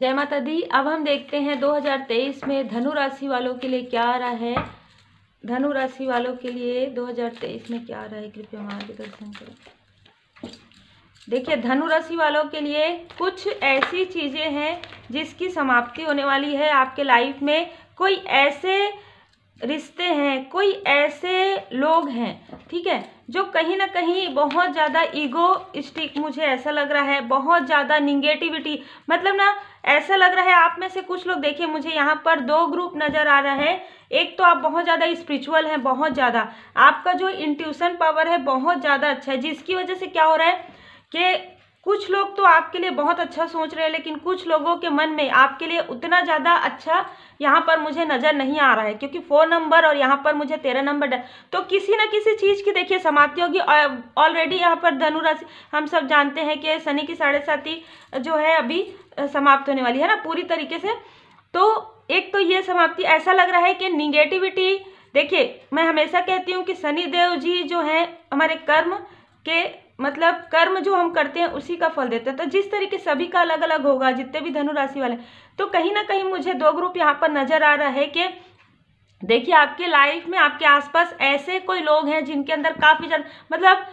जय माता दी अब हम देखते हैं 2023 में धनु राशि वालों के लिए क्या आ रहा है धनु राशि वालों के लिए 2023 में क्या आ रहा है कृपया मार्गदर्शन करें देखिए धनु राशि वालों के लिए कुछ ऐसी चीज़ें हैं जिसकी समाप्ति होने वाली है आपके लाइफ में कोई ऐसे रिश्ते हैं कोई ऐसे लोग हैं ठीक है जो कहीं ना कहीं बहुत ज़्यादा ईगो स्टिक मुझे ऐसा लग रहा है बहुत ज़्यादा निगेटिविटी मतलब ना ऐसा लग रहा है आप में से कुछ लोग देखिए मुझे यहाँ पर दो ग्रुप नज़र आ रहा है एक तो आप बहुत ज़्यादा स्पिरिचुअल हैं बहुत ज़्यादा आपका जो इंट्यूशन पावर है बहुत ज़्यादा अच्छा है जिसकी वजह से क्या हो रहा है कि कुछ लोग तो आपके लिए बहुत अच्छा सोच रहे हैं लेकिन कुछ लोगों के मन में आपके लिए उतना ज़्यादा अच्छा यहाँ पर मुझे नज़र नहीं आ रहा है क्योंकि फोर नंबर और यहाँ पर मुझे तेरह नंबर तो किसी ना किसी चीज़ की देखिए समाप्ति होगी ऑलरेडी यहाँ पर धनुराशि हम सब जानते हैं कि शनि की साढ़े साथी जो है अभी समाप्त होने वाली है ना पूरी तरीके से तो एक तो ये समाप्ति ऐसा लग रहा है कि निगेटिविटी देखिए मैं हमेशा कहती हूँ कि शनिदेव जी जो हैं हमारे कर्म के मतलब कर्म जो हम करते हैं उसी का फल देते हैं तो जिस तरीके सभी का अलग अलग होगा जितने भी धनु राशि वाले तो कहीं ना कहीं मुझे दो ग्रुप यहाँ पर नज़र आ रहा है कि देखिए आपके लाइफ में आपके आसपास ऐसे कोई लोग हैं जिनके अंदर काफ़ी जन मतलब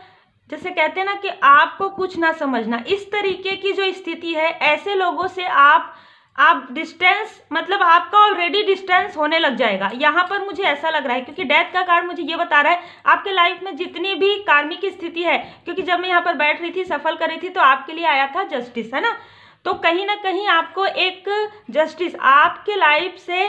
जैसे कहते हैं ना कि आपको कुछ ना समझना इस तरीके की जो स्थिति है ऐसे लोगों से आप आप डिस्टेंस मतलब आपका ऑलरेडी डिस्टेंस होने लग जाएगा यहाँ पर मुझे ऐसा लग रहा है क्योंकि डेथ का कार्ड मुझे ये बता रहा है आपके लाइफ में जितनी भी कार्मिक स्थिति है क्योंकि जब मैं यहाँ पर बैठ रही थी सफल कर रही थी तो आपके लिए आया था जस्टिस है ना तो कहीं ना कहीं आपको एक जस्टिस आपके लाइफ से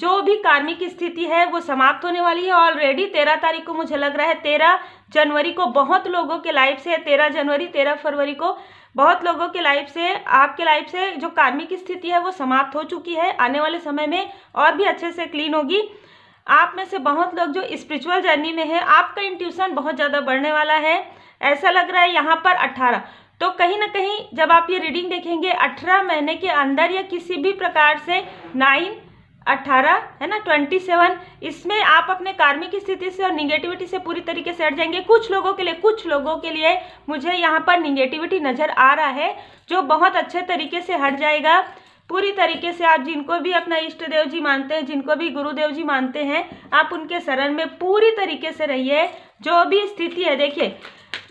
जो भी कार्मिक स्थिति है वो समाप्त होने वाली है ऑलरेडी तेरह तारीख को मुझे लग रहा है तेरह जनवरी को बहुत लोगों के लाइफ से तेरह जनवरी तेरह फरवरी को बहुत लोगों के लाइफ से आपके लाइफ से जो कार्मिक स्थिति है वो समाप्त हो चुकी है आने वाले समय में और भी अच्छे से क्लीन होगी आप में से बहुत लोग जो स्पिरिचुअल जर्नी में है आपका इंट्यूशन बहुत ज़्यादा बढ़ने वाला है ऐसा लग रहा है यहाँ पर अट्ठारह तो कहीं ना कहीं जब आप ये रीडिंग देखेंगे अठारह महीने के अंदर या किसी भी प्रकार से नाइन अट्ठारह है ना ट्वेंटी सेवन इसमें आप अपने कार्मिक स्थिति से और निगेटिविटी से पूरी तरीके से हट जाएंगे कुछ लोगों के लिए कुछ लोगों के लिए मुझे यहाँ पर निगेटिविटी नज़र आ रहा है जो बहुत अच्छे तरीके से हट जाएगा पूरी तरीके से आप जिनको भी अपना इष्ट देव जी मानते हैं जिनको भी गुरुदेव जी मानते हैं आप उनके शरण में पूरी तरीके से रहिए जो भी स्थिति है देखिए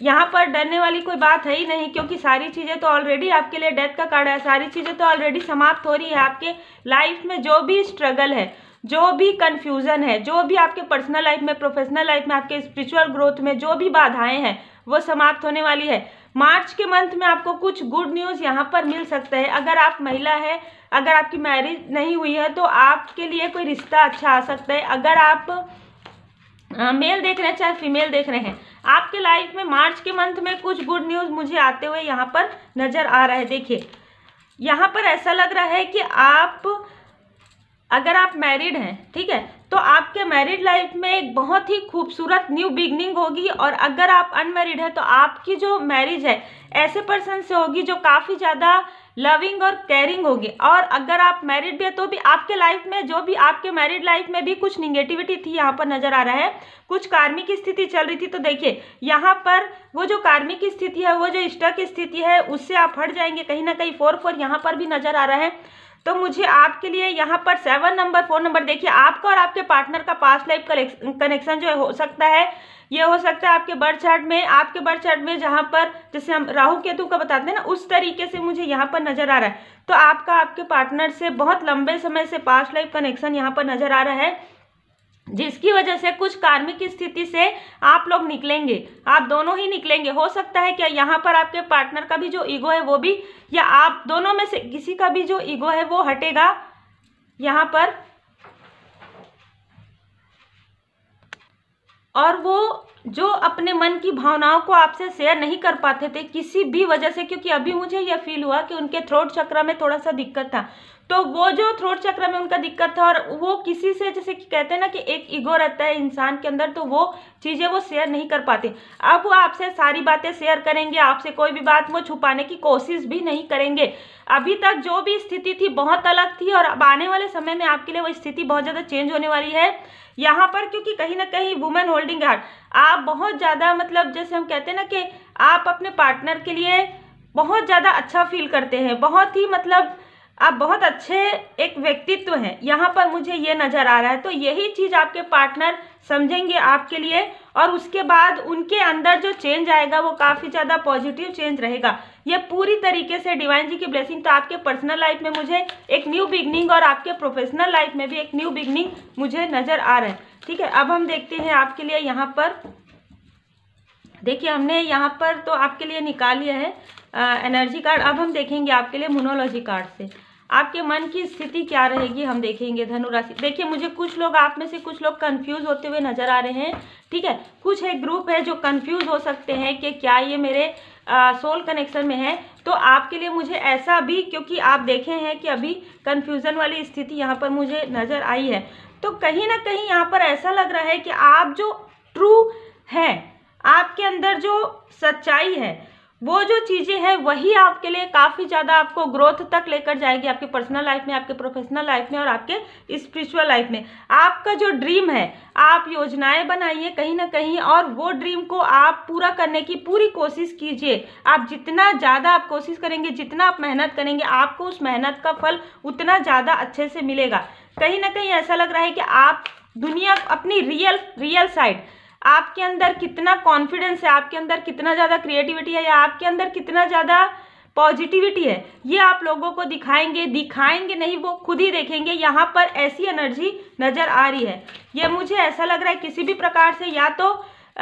यहाँ पर डरने वाली कोई बात है ही नहीं क्योंकि सारी चीज़ें तो ऑलरेडी आपके लिए डेथ का कार्ड है सारी चीज़ें तो ऑलरेडी समाप्त हो रही है आपके लाइफ में जो भी स्ट्रगल है जो भी कन्फ्यूज़न है जो भी आपके पर्सनल लाइफ में प्रोफेशनल लाइफ में आपके स्पिरिचुअल ग्रोथ में जो भी बाधाएं हैं वो समाप्त होने वाली है मार्च के मंथ में आपको कुछ गुड न्यूज़ यहाँ पर मिल सकता है अगर आप महिला है अगर आपकी मैरिज नहीं हुई है तो आपके लिए कोई रिश्ता अच्छा आ सकता है अगर आप मेल देख रहे हैं चाहे फीमेल देख रहे हैं आपके लाइफ में मार्च के मंथ में कुछ गुड न्यूज़ मुझे आते हुए यहाँ पर नज़र आ रहा है देखिए यहाँ पर ऐसा लग रहा है कि आप अगर आप मैरिड हैं ठीक है तो आपके मैरिड लाइफ में एक बहुत ही खूबसूरत न्यू बिगनिंग होगी और अगर आप अनमैरिड हैं तो आपकी जो मैरिज है ऐसे पर्सन से होगी जो काफ़ी ज़्यादा लविंग और केयरिंग होगी और अगर आप मैरिड भी है तो भी आपके लाइफ में जो भी आपके मैरिड लाइफ में भी कुछ निगेटिविटी थी यहाँ पर नजर आ रहा है कुछ कार्मिक स्थिति चल रही थी तो देखिए यहाँ पर वो जो कार्मिक स्थिति है वो जो स्टक स्थिति है उससे आप हट जाएंगे कहीं ना कहीं फोर फोर यहाँ पर भी नजर आ रहा है तो मुझे आपके लिए यहाँ पर सेवन नंबर फोन नंबर देखिए आपका और आपके पार्टनर का पास्ट लाइफ कनेक्शन जो हो सकता है ये हो सकता है आपके बर्थ चार्ट में आपके बर्थ चार्ट में जहाँ पर जैसे हम राहु केतु का बताते हैं ना उस तरीके से मुझे यहाँ पर नज़र आ रहा है तो आपका आपके पार्टनर से बहुत लंबे समय से पास्ट लाइफ कनेक्शन यहाँ पर नज़र आ रहा है जिसकी वजह से कुछ कार्मिक स्थिति से आप लोग निकलेंगे आप दोनों ही निकलेंगे हो सकता है क्या यहाँ पर आपके पार्टनर का भी जो ईगो है वो भी या आप दोनों में से किसी का भी जो ईगो है वो हटेगा यहाँ पर और वो जो अपने मन की भावनाओं को आपसे शेयर नहीं कर पाते थे किसी भी वजह से क्योंकि अभी मुझे यह फील हुआ कि उनके थ्रोट चक्र में थोड़ा सा दिक्कत था तो वो जो थ्रोट चक्र में उनका दिक्कत था और वो किसी से जैसे कि कहते हैं ना कि एक ईगो रहता है इंसान के अंदर तो वो चीज़ें वो शेयर नहीं कर पाते अब वो आपसे सारी बातें शेयर करेंगे आपसे कोई भी बात वो छुपाने की कोशिश भी नहीं करेंगे अभी तक जो भी स्थिति थी बहुत अलग थी और अब आने वाले समय में आपके लिए वो स्थिति बहुत ज़्यादा चेंज होने वाली है यहाँ पर क्योंकि कहीं ना कहीं वुमेन होल्डिंग हार्ट आप आप बहुत ज़्यादा मतलब जैसे हम कहते हैं ना कि आप अपने पार्टनर के लिए बहुत ज़्यादा अच्छा फील करते हैं बहुत ही मतलब आप बहुत अच्छे एक व्यक्तित्व हैं यहाँ पर मुझे ये नज़र आ रहा है तो यही चीज़ आपके पार्टनर समझेंगे आपके लिए और उसके बाद उनके अंदर जो चेंज आएगा वो काफ़ी ज़्यादा पॉजिटिव चेंज रहेगा ये पूरी तरीके से डिवाइन जी की ब्लेसिंग तो आपके पर्सनल लाइफ में मुझे एक न्यू बिगनिंग और आपके प्रोफेशनल लाइफ में भी एक न्यू बिगनिंग मुझे नज़र आ रहा है ठीक है अब हम देखते हैं आपके लिए यहाँ पर देखिए हमने यहाँ पर तो आपके लिए निकाल लिया है आ, एनर्जी कार्ड अब हम देखेंगे आपके लिए मोनोलॉजी कार्ड से आपके मन की स्थिति क्या रहेगी हम देखेंगे धनुराशि देखिए मुझे कुछ लोग आप में से कुछ लोग कंफ्यूज होते हुए नजर आ रहे हैं ठीक है कुछ एक ग्रुप है जो कंफ्यूज हो सकते हैं कि क्या ये मेरे सोल कनेक्शन में है तो आपके लिए मुझे ऐसा भी क्योंकि आप देखे हैं कि अभी कन्फ्यूज़न वाली स्थिति यहाँ पर मुझे नज़र आई है तो कहीं ना कहीं यहाँ पर ऐसा लग रहा है कि आप जो ट्रू हैं आपके अंदर जो सच्चाई है वो जो चीज़ें हैं वही आपके लिए काफ़ी ज़्यादा आपको ग्रोथ तक लेकर जाएगी आपके पर्सनल लाइफ में आपके प्रोफेशनल लाइफ में और आपके स्पिरिचुअल लाइफ में आपका जो ड्रीम है आप योजनाएं बनाइए कहीं ना कहीं और वो ड्रीम को आप पूरा करने की पूरी कोशिश कीजिए आप जितना ज़्यादा आप कोशिश करेंगे जितना आप मेहनत करेंगे आपको उस मेहनत का फल उतना ज़्यादा अच्छे से मिलेगा कहीं ना कहीं ऐसा लग रहा है कि आप दुनिया अपनी रियल रियल साइड आपके अंदर कितना कॉन्फिडेंस है आपके अंदर कितना ज़्यादा क्रिएटिविटी है या आपके अंदर कितना ज़्यादा पॉजिटिविटी है ये आप लोगों को दिखाएंगे दिखाएंगे नहीं वो खुद ही देखेंगे यहाँ पर ऐसी एनर्जी नज़र आ रही है ये मुझे ऐसा लग रहा है किसी भी प्रकार से या तो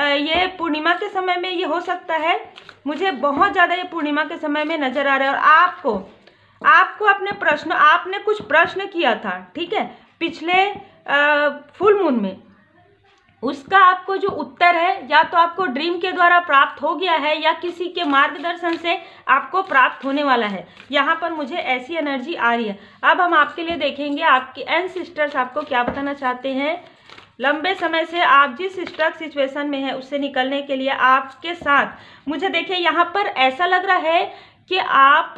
ये पूर्णिमा के समय में ये हो सकता है मुझे बहुत ज़्यादा ये पूर्णिमा के समय में नज़र आ रहा है और आपको आपको अपने प्रश्न आपने कुछ प्रश्न किया था ठीक है पिछले फुल मून में उसका आपको जो उत्तर है या तो आपको ड्रीम के द्वारा प्राप्त हो गया है या किसी के मार्गदर्शन से आपको प्राप्त होने वाला है यहाँ पर मुझे ऐसी एनर्जी आ रही है अब हम आपके लिए देखेंगे आपके एन सिस्टर्स आपको क्या बताना चाहते हैं लंबे समय से आप जिस स्ट्रक सिचुएशन में है उससे निकलने के लिए आपके साथ मुझे देखिए यहाँ पर ऐसा लग रहा है कि आप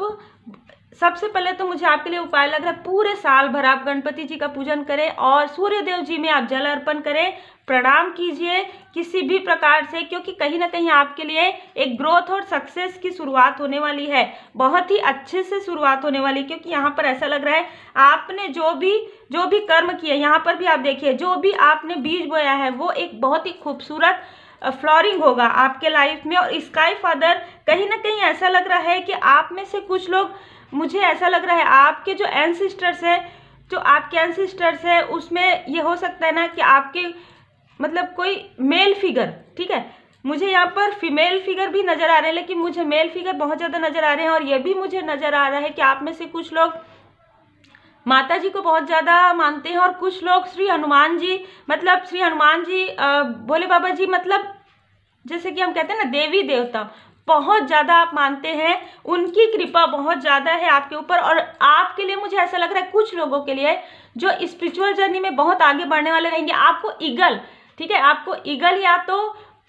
सबसे पहले तो मुझे आपके लिए उपाय लग रहा है पूरे साल भर आप गणपति जी का पूजन करें और सूर्य देव जी में आप जल अर्पण करें प्रणाम कीजिए किसी भी प्रकार से क्योंकि कहीं ना कहीं आपके लिए एक ग्रोथ और सक्सेस की शुरुआत होने वाली है बहुत ही अच्छे से शुरुआत होने वाली क्योंकि यहाँ पर ऐसा लग रहा है आपने जो भी जो भी कर्म किया यहाँ पर भी आप देखिए जो भी आपने बीज बोया है वो एक बहुत ही खूबसूरत फ्लोरिंग होगा आपके लाइफ में और स्काई फादर कहीं ना कहीं ऐसा लग रहा है कि आप में से कुछ लोग मुझे ऐसा लग रहा है आपके जो एनसिस्टर्स हैं जो आपके एनसिस्टर्स हैं उसमें ये हो सकता है ना कि आपके मतलब कोई मेल फिगर ठीक है मुझे यहाँ पर फीमेल फिगर भी नज़र आ रहे हैं लेकिन मुझे मेल फिगर बहुत ज़्यादा नज़र आ रहे हैं और यह भी मुझे नज़र आ रहा है कि आप में से कुछ लोग माता जी को बहुत ज़्यादा मानते हैं और कुछ लोग श्री हनुमान जी मतलब श्री हनुमान जी भोले बाबा जी मतलब जैसे कि हम कहते हैं ना देवी देवता बहुत ज़्यादा आप मानते हैं उनकी कृपा बहुत ज़्यादा है आपके ऊपर और आपके लिए मुझे ऐसा लग रहा है कुछ लोगों के लिए जो स्पिरिचुअल जर्नी में बहुत आगे बढ़ने वाले रहेंगे आपको ईगल ठीक है आपको ईगल या तो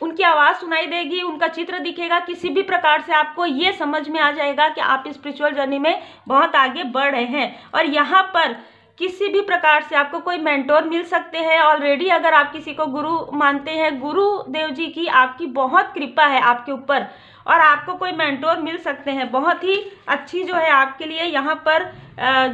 उनकी आवाज़ सुनाई देगी उनका चित्र दिखेगा किसी भी प्रकार से आपको ये समझ में आ जाएगा कि आप स्पिरिचुअल जर्नी में बहुत आगे बढ़ रहे हैं और यहाँ पर किसी भी प्रकार से आपको कोई मेंटोर मिल सकते हैं ऑलरेडी अगर आप किसी को गुरु मानते हैं गुरु देव जी की आपकी बहुत कृपा है आपके ऊपर और आपको कोई मेंटोर मिल सकते हैं बहुत ही अच्छी जो है आपके लिए यहाँ पर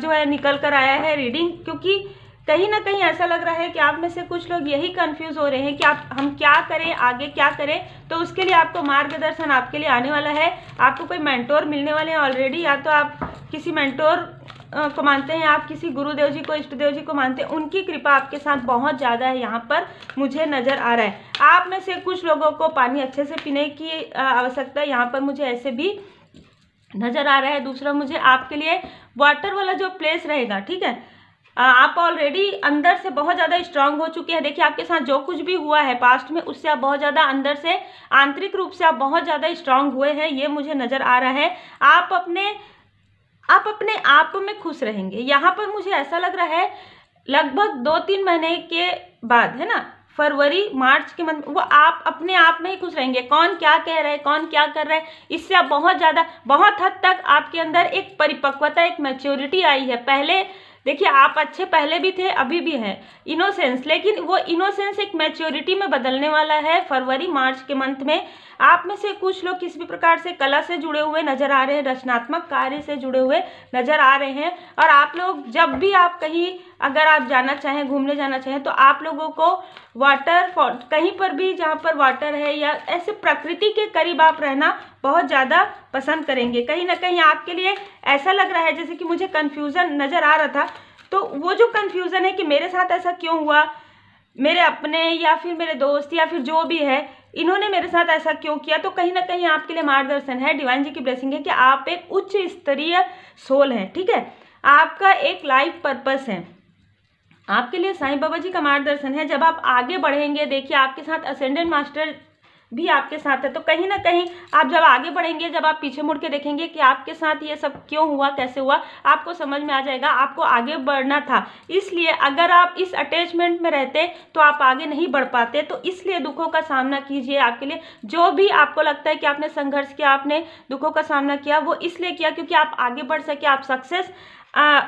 जो है निकल कर आया है रीडिंग क्योंकि कहीं ना कहीं ऐसा लग रहा है कि आप में से कुछ लोग यही कंफ्यूज हो रहे हैं कि आप हम क्या करें आगे क्या करें तो उसके लिए आपको मार्गदर्शन आपके लिए आने वाला है आपको कोई मेंटोर मिलने वाले हैं ऑलरेडी या तो आप किसी मेंटोर को मानते हैं आप किसी गुरुदेव जी को इष्ट देव जी को मानते हैं उनकी कृपा आपके साथ बहुत ज़्यादा है यहाँ पर मुझे नज़र आ रहा है आप में से कुछ लोगों को पानी अच्छे से पीने की आवश्यकता है यहाँ पर मुझे ऐसे भी नज़र आ रहा है दूसरा मुझे आपके लिए वाटर वाला जो प्लेस रहेगा ठीक है आप ऑलरेडी अंदर से बहुत ज़्यादा स्ट्रांग हो चुके हैं देखिए आपके साथ जो कुछ भी हुआ है पास्ट में उससे आप बहुत ज़्यादा अंदर से आंतरिक रूप से आप बहुत ज़्यादा स्ट्रांग हुए हैं ये मुझे नज़र आ रहा है आप अपने आप अपने आप में खुश रहेंगे यहाँ पर मुझे ऐसा लग रहा है लगभग दो तीन महीने के बाद है ना फरवरी मार्च के मंथ वो आप अपने आप में ही खुश रहेंगे कौन क्या कह रहा है कौन क्या कर रहा है इससे आप बहुत ज़्यादा बहुत हद तक आपके अंदर एक परिपक्वता एक मैच्योरिटी आई है पहले देखिए आप अच्छे पहले भी थे अभी भी हैं इनोसेंस लेकिन वो इनोसेंस एक मैच्योरिटी में बदलने वाला है फरवरी मार्च के मंथ में आप में से कुछ लोग किसी भी प्रकार से कला से जुड़े हुए नजर आ रहे हैं रचनात्मक कार्य से जुड़े हुए नजर आ रहे हैं और आप लोग जब भी आप कहीं अगर आप जाना चाहें घूमने जाना चाहें तो आप लोगों को वाटर कहीं पर भी जहाँ पर वाटर है या ऐसे प्रकृति के करीब आप रहना बहुत ज़्यादा पसंद करेंगे कहीं ना कहीं आपके लिए ऐसा लग रहा है जैसे कि मुझे कन्फ्यूज़न नज़र आ रहा था तो वो जो कन्फ्यूज़न है कि मेरे साथ ऐसा क्यों हुआ मेरे अपने या फिर मेरे दोस्त या फिर जो भी है इन्होंने मेरे साथ ऐसा क्यों किया तो कहीं ना कहीं आपके लिए मार्गदर्शन है डिवाइन जी की ब्लेसिंग है कि आप एक उच्च स्तरीय सोल हैं ठीक है आपका एक लाइफ पर्पस है आपके लिए साईं बाबा जी का मार्गदर्शन है जब आप आगे बढ़ेंगे देखिए आपके साथ असेंडेंट मास्टर भी आपके साथ है तो कहीं ना कहीं आप जब आगे बढ़ेंगे जब आप पीछे मुड़ के देखेंगे कि आपके साथ ये सब क्यों हुआ कैसे हुआ आपको समझ में आ जाएगा आपको आगे बढ़ना था इसलिए अगर आप इस अटैचमेंट में रहते तो आप आगे नहीं बढ़ पाते तो इसलिए दुखों का सामना कीजिए आपके लिए जो भी आपको लगता है कि आपने संघर्ष किया आपने दुखों का सामना किया वो इसलिए किया क्योंकि आप आगे बढ़ सके आप सक्सेस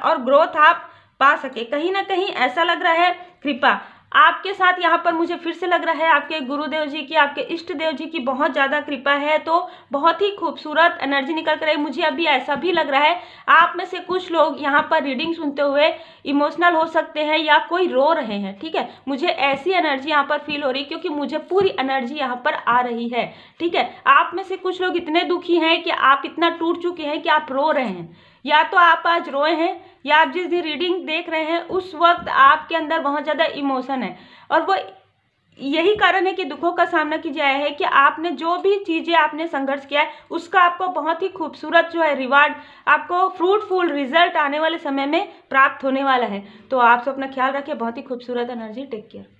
और ग्रोथ आप पा सके कहीं ना कहीं ऐसा लग रहा है कृपा आपके साथ यहाँ पर मुझे फिर से लग रहा है आपके गुरुदेव जी की आपके इष्ट देव जी की बहुत ज़्यादा कृपा है तो बहुत ही खूबसूरत एनर्जी निकल कर आई मुझे अभी ऐसा भी लग रहा है आप में से कुछ लोग यहाँ पर रीडिंग सुनते हुए इमोशनल हो सकते हैं या कोई रो रहे हैं ठीक है मुझे ऐसी एनर्जी यहाँ पर फील हो रही है क्योंकि मुझे पूरी एनर्जी यहाँ पर आ रही है ठीक है आप में से कुछ लोग इतने दुखी हैं कि आप इतना टूट चुके हैं कि आप रो रहे हैं या तो आप आज रोए हैं या आप जिस दिन रीडिंग देख रहे हैं उस वक्त आपके अंदर बहुत ज़्यादा इमोशन है और वो यही कारण है कि दुखों का सामना किया जाए है कि आपने जो भी चीज़ें आपने संघर्ष किया है उसका आपको बहुत ही खूबसूरत जो है रिवार्ड आपको फ्रूटफुल रिजल्ट आने वाले समय में प्राप्त होने वाला है तो आप सब अपना ख्याल रखें बहुत ही खूबसूरत एनर्जी टेक केयर